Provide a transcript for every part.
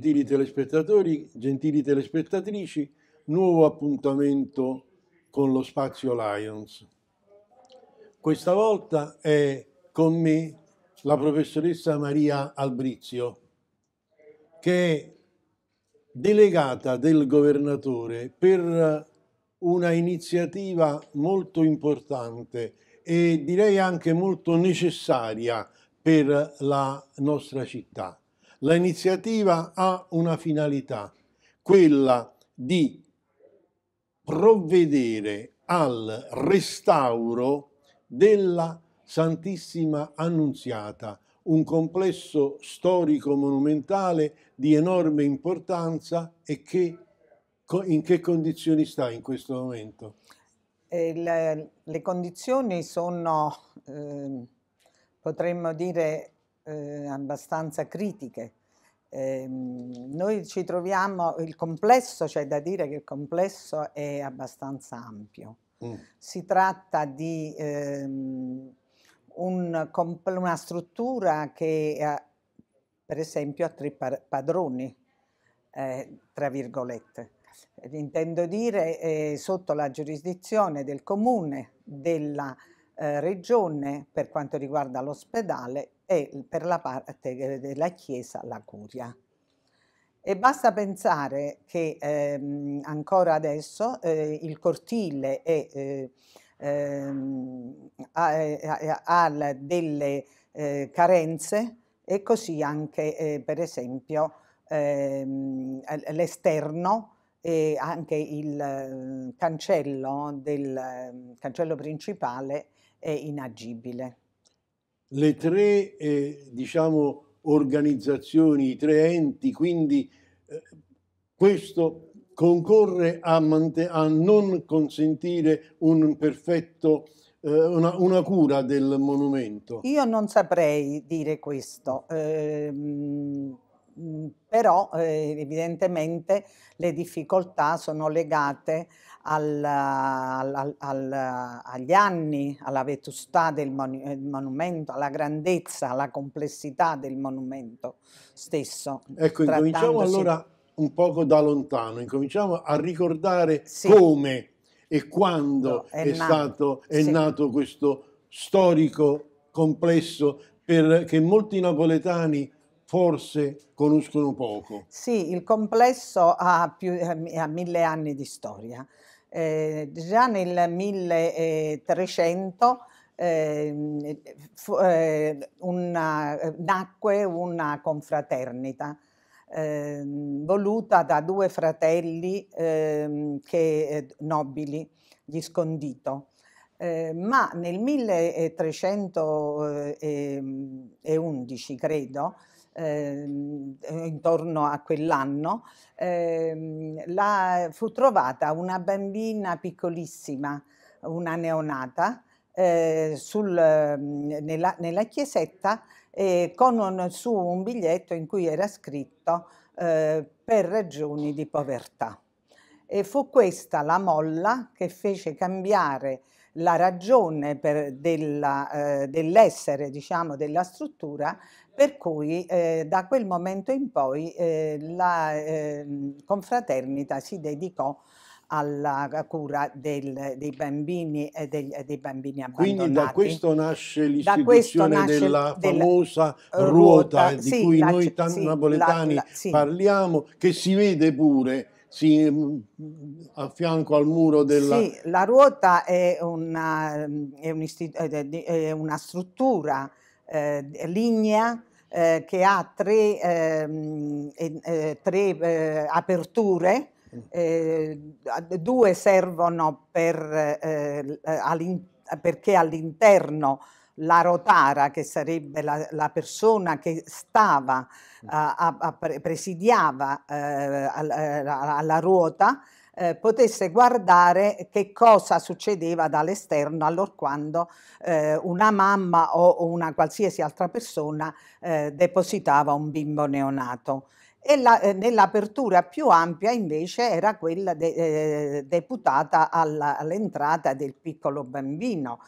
Gentili telespettatori, gentili telespettatrici, nuovo appuntamento con lo Spazio Lions. Questa volta è con me la professoressa Maria Albrizio, che è delegata del governatore per una iniziativa molto importante e direi anche molto necessaria per la nostra città L'iniziativa ha una finalità, quella di provvedere al restauro della Santissima Annunziata, un complesso storico-monumentale di enorme importanza e che, in che condizioni sta in questo momento? Eh, le, le, condizioni sono, eh, potremmo dire, eh, abbastanza critiche. Eh, noi ci troviamo, il complesso, c'è cioè da dire che il complesso è abbastanza ampio. Mm. Si tratta di ehm, un, una struttura che ha, per esempio ha tre padroni, eh, tra virgolette. Intendo dire eh, sotto la giurisdizione del comune, della eh, regione per quanto riguarda l'ospedale e per la parte della chiesa la curia. E basta pensare che ehm, ancora adesso eh, il cortile è, eh, ehm, ha, ha, ha, delle eh, carenze e così anche eh, per esempio ehm, l'esterno e anche il eh, cancello, del, cancello principale è inagibile. Le tre eh, diciamo, organizzazioni, i tre enti, quindi eh, questo concorre a, a, non consentire un perfetto eh, una, una, cura del monumento? Io non saprei dire questo, ehm, però eh, evidentemente le difficoltà sono legate al, al, al, agli anni, alla vetustà del eh, monumento, alla grandezza, alla complessità del monumento stesso. Ecco, incominciamo allora un poco da lontano, incominciamo a ricordare sì. come e quando è, è, nato, stato, è sì. nato questo storico complesso per, che molti napoletani forse conoscono poco. Sì, il complesso ha, più, eh, ha mille anni di storia. Eh, già nel 1300 eh, fu, eh, una, nacque una confraternita ehm, voluta da due fratelli ehm, che, eh, nobili, gli Scondito. Ehm, ma nel 1311, eh, credo, Ehm, eh, intorno a quell'anno, eh, la, fu trovata una bambina piccolissima, una neonata, eh, sul, ehm, nella, nella, chiesetta con un, su un biglietto in cui era scritto eh, per ragioni di povertà. E fu questa la molla che fece cambiare la ragione eh, dell'essere diciamo, della struttura per cui eh, da quel momento in poi eh, la ehm, confraternita si dedicò alla cura del, dei bambini e degli, dei bambini abbandonati. Quindi da questo nasce l'istituzione nasce della famosa ruota, ruota, di sì, cui la, noi tan- sì, napoletani la, la, sì. parliamo, che si vede pure si, mm, a fianco al muro della... Sì, la ruota è una, mm, è un istitu- eh, è una struttura eh, lignea eh, che ha tre, ehm, eh, tre aperture, mm. due servono per, all'in- perché all'interno la rotara, che sarebbe la, la persona che stava, mm. a, a, a presidiava eh, alla, alla, ruota, eh, potesse guardare che cosa succedeva dall'esterno allorquando eh, una mamma o una qualsiasi altra persona eh, depositava un bimbo neonato. E eh, nell'apertura più ampia invece era quella de, eh, deputata alla, all'entrata del piccolo bambino,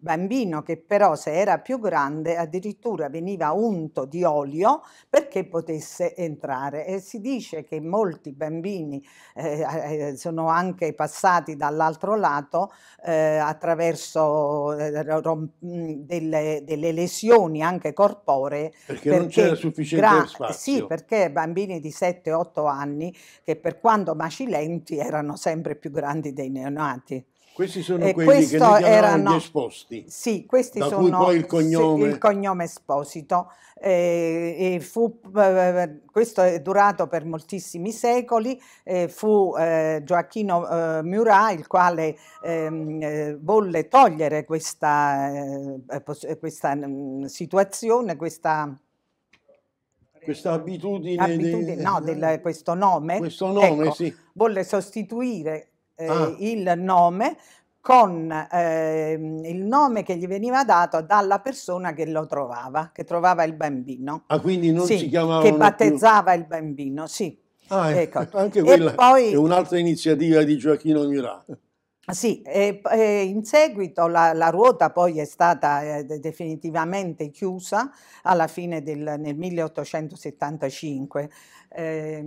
bambino che però se era più grande addirittura veniva unto di olio perché potesse entrare e si dice che molti bambini eh, eh sono anche passati dall'altro lato eh, attraverso eh, mm, delle, delle, lesioni anche corporee perché, perché non c'era sufficiente spazio sì perché bambini di 7-8 anni che per quanto macilenti erano sempre più grandi dei neonati questi sono eh, quelli che erano, gli esposti. Sì, questi da sono cui poi il cognome, il cognome Esposito. Eh, fu, eh, questo è durato per moltissimi secoli. fu eh, Gioacchino eh, Murat il quale ehm, eh, volle togliere questa, questa mm, situazione, questa questa abitudine, abitudine dei, no, del, questo nome, questo nome ecco, sì. volle sostituire Ah. eh, ah. il nome con eh, il nome che gli veniva dato dalla persona che lo trovava, che trovava il bambino. Ah, quindi non sì, si chiamava... Che battezzava più. il bambino, sì. Ah, eh, ecco. anche quella poi, è un'altra iniziativa di Gioacchino Mirà. Sì, e, e in seguito la, la, ruota poi è stata eh, definitivamente chiusa alla fine del 1875. Eh,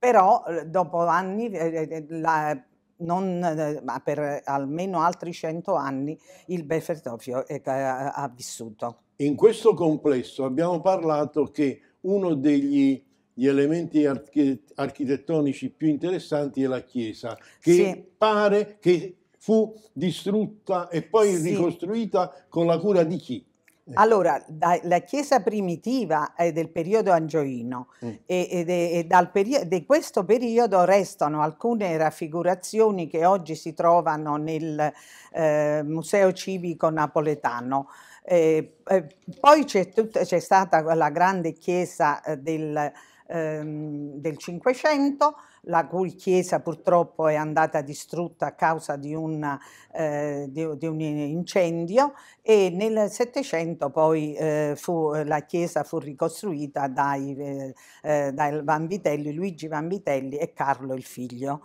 però eh, dopo anni, eh, eh, la, non, ma per almeno altri cento anni, il Befertofio ha vissuto. In questo complesso abbiamo parlato che uno degli elementi archi architettonici più interessanti è la chiesa, che sì. pare che fu distrutta e poi sì. ricostruita con la cura di chi? Ecco. Allora, da, la Chiesa primitiva è del periodo angioino mm. e, e, de, e dal peri- di questo periodo restano alcune raffigurazioni che oggi si trovano nel eh, Museo Civico Napoletano. Eh, eh, poi c'è, tut- c'è, stata la grande chiesa eh, ehm, del Cinquecento la cui chiesa purtroppo è andata distrutta a causa di, una, eh, di, di un incendio e nel Settecento poi eh, fu, la chiesa fu ricostruita dai, eh, eh dai Vanvitelli, Luigi Vanvitelli e Carlo il figlio.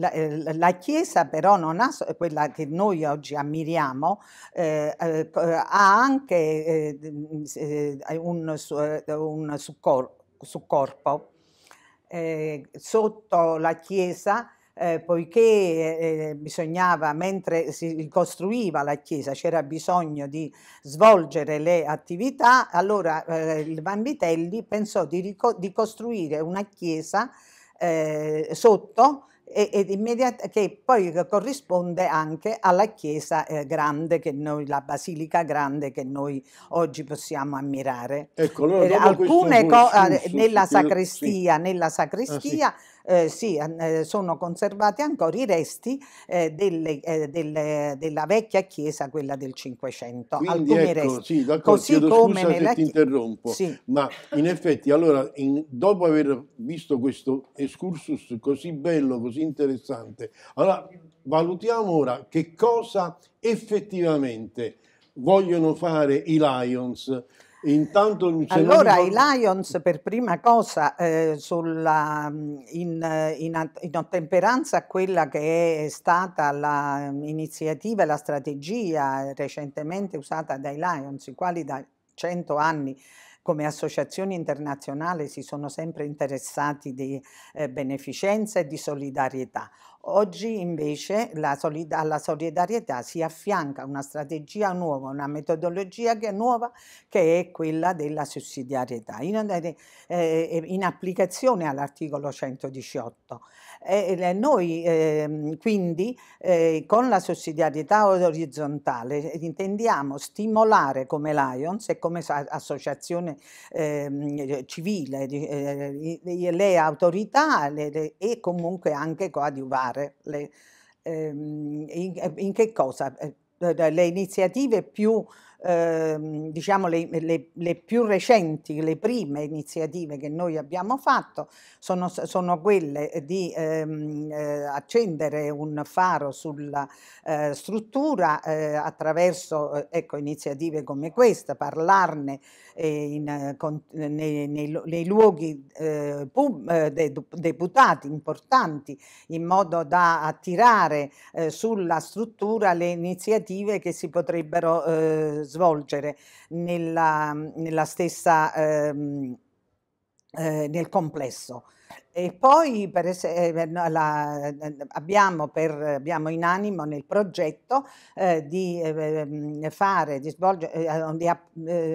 Eh, la, la, Chiesa però non ha, quella che noi oggi ammiriamo, eh, eh ha anche eh, un, un corpo eh, sotto la chiesa eh, poiché eh, bisognava, mentre si costruiva la chiesa, c'era bisogno di svolgere le attività, allora eh, il Bambitelli pensò di, di costruire una chiesa eh, sotto ed immediata, che poi corrisponde anche alla chiesa eh, grande che noi, la basilica grande che noi oggi possiamo ammirare. Ecco, allora, eh, alcune cose eh, nella sacrestia, sì. nella sacrestia ah, sì eh, sì, eh, sono conservati ancora i resti eh, delle, eh, delle, della vecchia chiesa, quella del Cinquecento. Quindi Alcuni ecco, resti. Sì, Così chiedo come scusa nella... se ti interrompo, sì. ma in effetti allora in, dopo aver visto questo excursus così bello, così interessante, allora valutiamo ora che cosa effettivamente vogliono fare i Lions Intanto, allora non... i Lions per prima cosa eh, sulla, in, in, in, ottemperanza a quella che è stata l'iniziativa e la strategia recentemente usata dai Lions, i quali da 100 anni come associazione internazionale si sono sempre interessati di eh, beneficenza e di solidarietà. Oggi invece solid alla solidarietà si affianca una strategia nuova, una metodologia che è nuova che è quella della sussidiarietà, in, eh, in applicazione all'articolo 118. Ehm, eh, noi eh, quindi con la sussidiarietà orizzontale eh, intendiamo stimolare come Lions e come associazione ehm, civile eh, le autorità le, le, e comunque anche coadiuvare fare, le, ehm, in, in, che cosa? Eh, le iniziative più Ehm, diciamo le, le, le, più recenti, le prime iniziative che noi abbiamo fatto sono, sono quelle di ehm, eh, accendere un faro sulla eh, struttura eh, attraverso eh, ecco, iniziative come questa, parlarne eh, in, con, nei, nei, nei, luoghi eh, pub, de, deputati importanti in modo da attirare sulla struttura le iniziative che si potrebbero eh, svolgere nella, nella stessa, ehm, eh, nel complesso. E poi per esempio, eh, eh, la, eh, abbiamo, per, abbiamo, in animo nel progetto eh, di eh, ehm, fare, di svolgere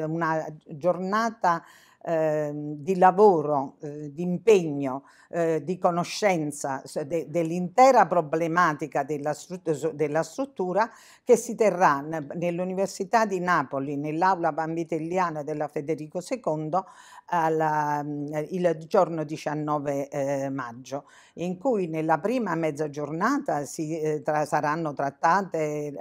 una giornata Ehm, di lavoro, eh, di impegno, eh, di conoscenza dell'intera problematica della, struttura che si terrà nell'Università di Napoli, nell'aula bambitelliana della Federico II, alla, mm, il giorno 19 eh, maggio, in cui nella prima mezza giornata si, tra, saranno trattate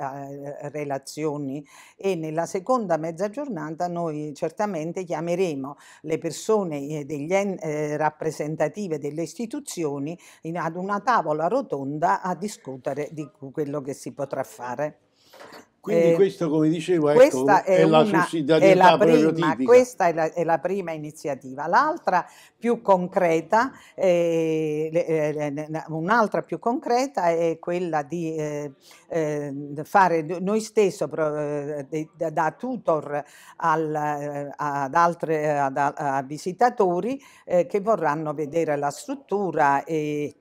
relazioni e nella seconda mezza giornata noi certamente chiameremo le persone eh, degli, eh, rappresentative delle istituzioni in, ad una tavola rotonda a discutere di quello che si potrà fare. Quindi eh, questa, come dicevo, ecco, è, è, la una, è, la prima, Questa è la, è la, prima iniziativa. L'altra più concreta, eh, eh un'altra più concreta è quella di eh, eh fare noi stessi eh, da tutor al, ad altri a, a visitatori che vorranno vedere la struttura e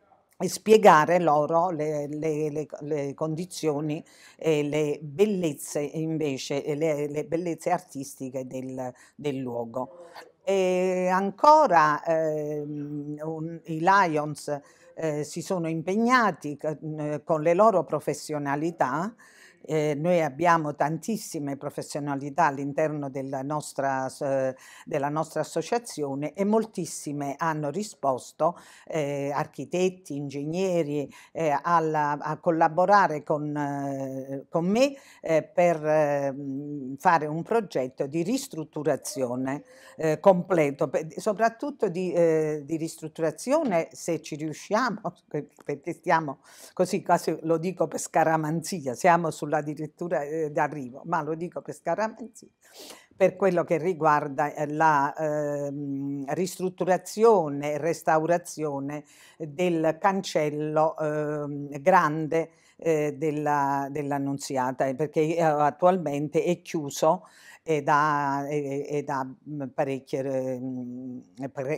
e spiegare loro le, le, le, le condizioni e le bellezze invece, le, bellezze artistiche del, del luogo. E ancora eh, un, i Lions eh, si sono impegnati eh, con le loro professionalità eh, noi abbiamo tantissime professionalità all'interno della nostra, eh, della nostra associazione e moltissime hanno risposto, eh, architetti, ingegneri, eh, alla, a collaborare con, eh, con me eh, per mm, fare un progetto di ristrutturazione completo, soprattutto di, di, ristrutturazione se ci riusciamo, perché stiamo così, quasi lo dico per scaramanzia, siamo sulla sulla dirittura eh, d'arrivo, ma lo dico per Scaramanzini, per quello che riguarda eh, la eh, ristrutturazione e restaurazione del cancello eh, grande eh, della, dell'Annunziata, eh, perché attualmente è chiuso e da, e, e da mm, parecchie ehm,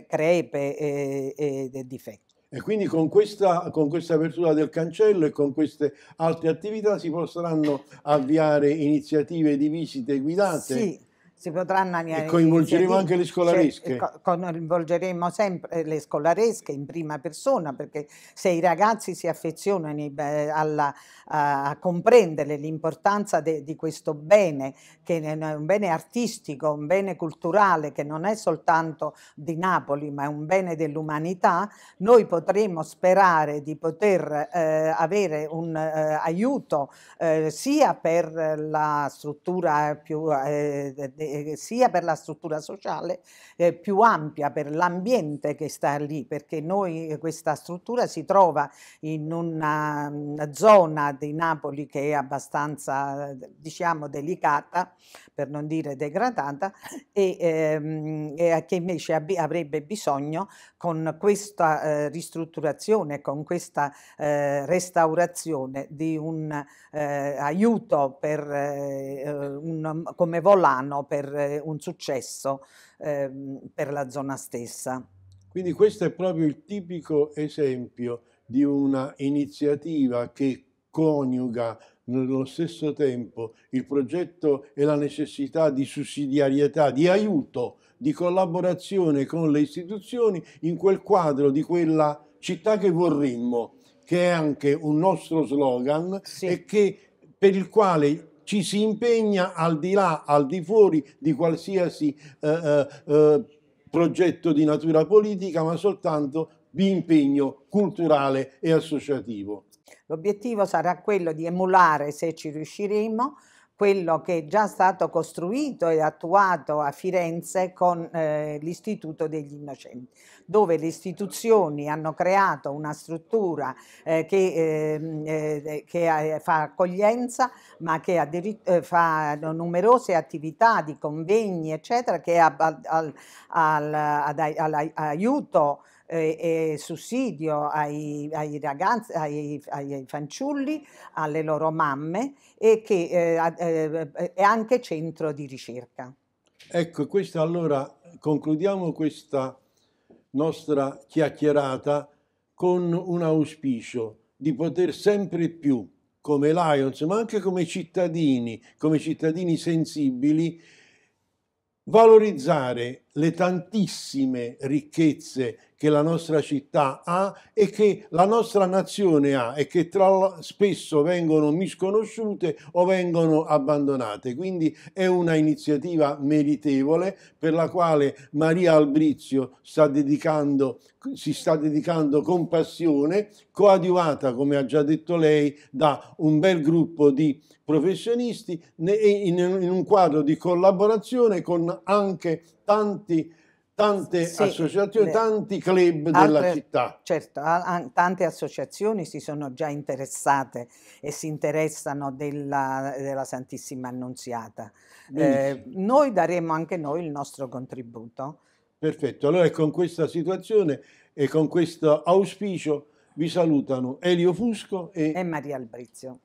crepe e, e difetti. E quindi con questa, con questa, apertura del cancello e con queste altre attività si potranno avviare iniziative di visite guidate. Sì si potranno e coinvolgeremo anche le scolaresche cioè, coinvolgeremo sempre le scolaresche in prima persona perché se i ragazzi si affezionano eh, alla, a comprendere l'importanza di questo bene che è un bene artistico un bene culturale che non è soltanto di Napoli ma è un bene dell'umanità noi potremo sperare di poter eh, avere un eh, aiuto eh, sia per la struttura più eh, eh, eh, sia per la struttura sociale eh, più ampia, per l'ambiente che sta lì, perché noi eh, questa struttura si trova in una, una mm, zona di Napoli che è abbastanza eh, diciamo delicata per non dire degradata, e, ehm, e che invece ab- avrebbe bisogno con questa eh, ristrutturazione, con questa eh, restaurazione di un eh, aiuto per, eh, un, um, come volano per eh, un successo ehm, per la zona stessa. Quindi questo è proprio il tipico esempio di una iniziativa che coniuga nello stesso tempo il progetto e la necessità di sussidiarietà, di aiuto, di collaborazione con le istituzioni in quel quadro di quella città che vorremmo, che è anche un nostro slogan sì. e che, per il quale ci si impegna al di là, al di fuori di qualsiasi eh, eh, eh progetto di natura politica, ma soltanto di impegno culturale e associativo. L'obiettivo sarà quello di emulare, se ci riusciremo, quello che è già stato costruito e attuato a Firenze con eh, l'Istituto degli Innocenti, dove le istituzioni hanno creato una struttura eh, che, ehm, eh, eh, che, eh, fa accoglienza ma che eh, fa numerose attività di convegni eccetera che è ad aiuto eh, eh, sussidio ai, ai ragazzi, ai, ai, fanciulli, alle loro mamme e che eh, eh è anche centro di ricerca. Ecco, questo allora concludiamo questa nostra chiacchierata con un auspicio di poter sempre più, come Lions, ma anche come cittadini, come cittadini sensibili, valorizzare le tantissime ricchezze che la nostra città ha e che la nostra nazione ha e che tra, spesso vengono misconosciute o vengono abbandonate. Quindi è una iniziativa meritevole per la quale Maria Albrizio sta dedicando, si sta dedicando con passione, coadiuvata, come ha già detto lei, da un bel gruppo di professionisti in un quadro di collaborazione con anche tanti, tante sì, associazioni, le, tanti club altre, della città. Certo, a, tante associazioni si sono già interessate e si interessano della, della Santissima Annunziata. Eh, noi daremo anche noi il nostro contributo. Perfetto, allora con questa situazione e con questo auspicio vi salutano Elio Fusco e, e Maria Albrizio.